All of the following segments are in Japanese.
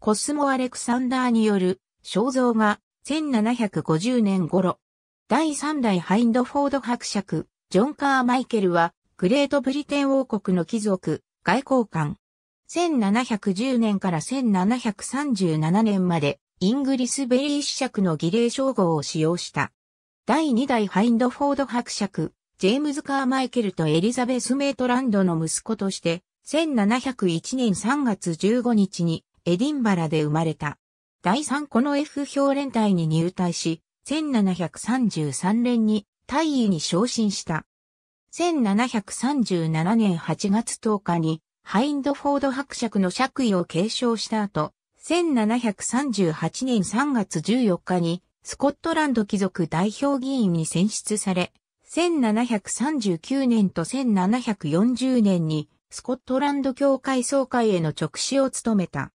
コスモ・アレクサンダーによる肖像画1750年頃。第3代ハインドフォード伯爵、ジョン・カー・マイケルは、グレートブリテン王国の貴族、外交官。1710年から1737年まで、イングリスベリー子爵の儀礼称号を使用した。第2代ハインドフォード伯爵、ジェームズ・カー・マイケルとエリザベス・メートランドの息子として、1701年3月15日にエディンバラで生まれた。第3個の F 評連隊に入隊し、1733年に大尉に昇進した。1737年8月10日にハインドフォード伯爵の爵位を継承した後、1738年3月14日にスコットランド貴族代表議員に選出され、1739年と1740年にスコットランド協会総会への直視を務めた。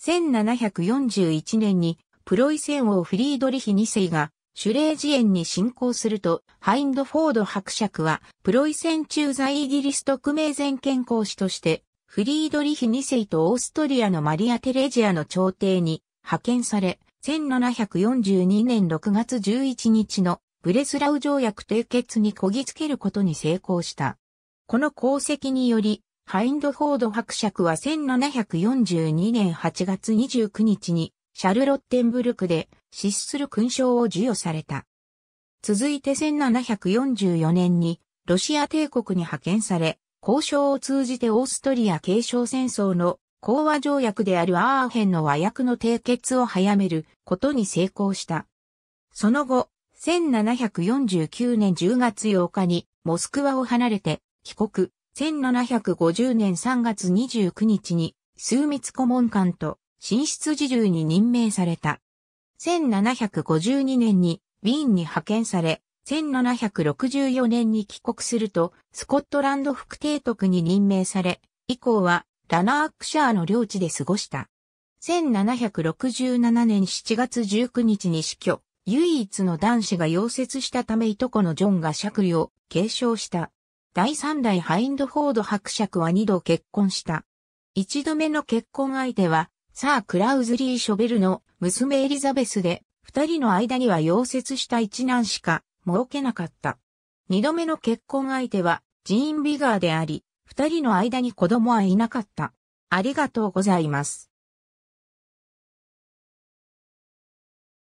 1741年にプロイセン王フリードリヒ2世がシュレージエンに侵攻すると、ハインドフォード伯爵は、プロイセン駐在イギリス特命全権公使として、フリードリヒ2世とオーストリアのマリア・テレジアの朝廷に派遣され、1742年6月11日のブレスラウ条約締結にこぎつけることに成功した。この功績により、ハインドフォード伯爵は1742年8月29日にシャルロッテンブルクで出する勲章を授与された。続いて1744年にロシア帝国に派遣され、交渉を通じてオーストリア継承戦争の講和条約であるアーヘンの和訳の締結を早めることに成功した。その後、1749年10月8日にモスクワを離れて帰国、1750年3月29日に、枢密顧問官と、進出自重に任命された。1752年に、ウィーンに派遣され、1764年に帰国すると、スコットランド副提督に任命され、以降は、ラナークシャーの領地で過ごした。1767年7月19日に死去、唯一の男子が溶接したためいとこのジョンが借りを継承した。第三代ハインドフォード伯爵は二度結婚した。一度目の結婚相手は、サー・クラウズリー・ショベルの娘エリザベスで、二人の間には溶接した一男しか設けなかった。二度目の結婚相手は、ジーン・ビガーであり、二人の間に子供はいなかった。ありがとうございます。